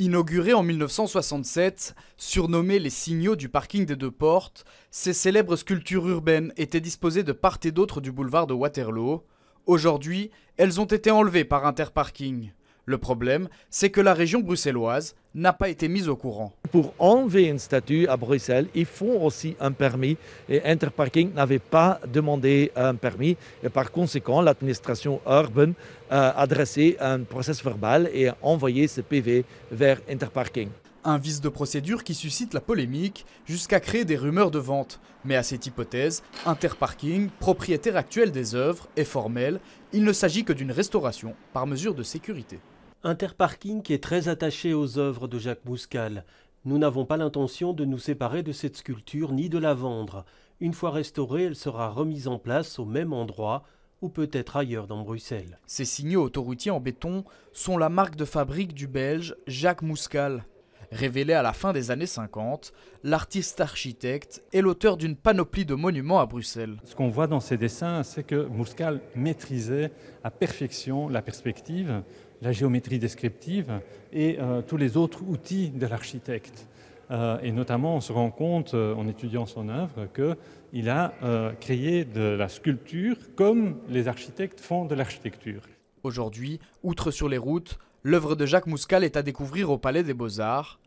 Inaugurées en 1967, surnommé les signaux du parking des deux portes, ces célèbres sculptures urbaines étaient disposées de part et d'autre du boulevard de Waterloo. Aujourd'hui, elles ont été enlevées par Interparking. Le problème, c'est que la région bruxelloise n'a pas été mise au courant. Pour enlever une statue à Bruxelles, ils font aussi un permis. Et Interparking n'avait pas demandé un permis. Et par conséquent, l'administration urbaine euh, a adressé un procès verbal et a envoyé ce PV vers Interparking. Un vice de procédure qui suscite la polémique jusqu'à créer des rumeurs de vente. Mais à cette hypothèse, Interparking, propriétaire actuel des œuvres, est formel. Il ne s'agit que d'une restauration par mesure de sécurité. Interparking est très attaché aux œuvres de Jacques Mouscal. Nous n'avons pas l'intention de nous séparer de cette sculpture ni de la vendre. Une fois restaurée, elle sera remise en place au même endroit ou peut-être ailleurs dans Bruxelles. Ces signaux autoroutiers en béton sont la marque de fabrique du Belge Jacques Mouscal. Révélé à la fin des années 50, l'artiste architecte est l'auteur d'une panoplie de monuments à Bruxelles. Ce qu'on voit dans ses dessins, c'est que Mouscal maîtrisait à perfection la perspective, la géométrie descriptive et euh, tous les autres outils de l'architecte. Euh, et notamment, on se rend compte, euh, en étudiant son œuvre, qu'il a créé de la sculpture comme les architectes font de l'architecture. Aujourd'hui, outre sur les routes, l'œuvre de Jacques Mouscal est à découvrir au Palais des Beaux-Arts,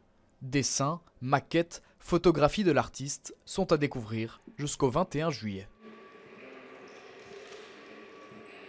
Dessins, maquettes, photographies de l'artiste sont à découvrir jusqu'au 21 juillet.